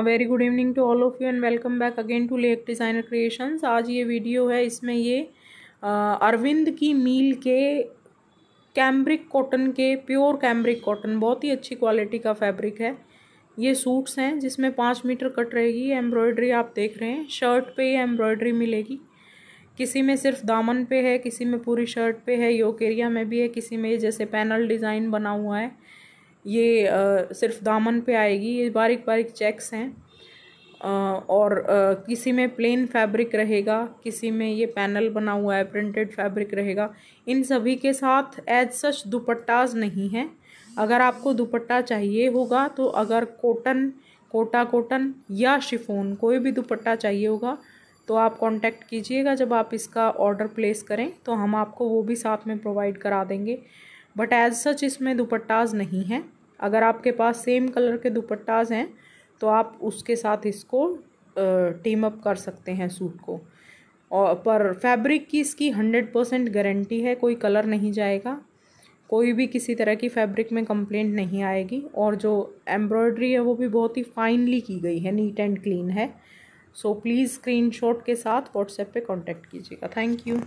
very good evening to all of you and welcome back again to lake designer creations आज ये video है इसमें ये अरविंद की मील के कैम्ब्रिक कॉटन के प्योर कैम्ब्रिक कॉटन बहुत ही अच्छी क्वालिटी का फैब्रिक है ये सूट्स हैं जिसमें पाँच मीटर कट रहेगी एम्ब्रॉयडरी आप देख रहे हैं शर्ट पे ये एम्ब्रॉयडरी मिलेगी किसी में सिर्फ दामन पे है किसी में पूरी शर्ट पे है योक एरिया में भी है किसी में जैसे पैनल डिज़ाइन बना हुआ है ये आ, सिर्फ दामन पे आएगी ये बारीक बारीक चेक्स हैं और आ, किसी में प्लेन फैब्रिक रहेगा किसी में ये पैनल बना हुआ है प्रिंटेड फैब्रिक रहेगा इन सभी के साथ एज सच दुपट्टाज नहीं है अगर आपको दुपट्टा चाहिए होगा तो अगर कॉटन कोटा कॉटन या शिफोन कोई भी दुपट्टा चाहिए होगा तो आप कांटेक्ट कीजिएगा जब आप इसका ऑर्डर प्लेस करें तो हम आपको वो भी साथ में प्रोवाइड करा देंगे बट एज सच इसमें दुपट्टाज नहीं है अगर आपके पास सेम कलर के दुपट्टाज हैं तो आप उसके साथ इसको टीम अप कर सकते हैं सूट को और पर फैब्रिक की इसकी हंड्रेड परसेंट गारंटी है कोई कलर नहीं जाएगा कोई भी किसी तरह की फैब्रिक में कंप्लेंट नहीं आएगी और जो एम्ब्रॉयडरी है वो भी बहुत ही फाइनली की गई है नीट एंड क्लीन है सो प्लीज़ स्क्रीनशॉट के साथ व्हाट्सएप पे कांटेक्ट कीजिएगा थैंक यू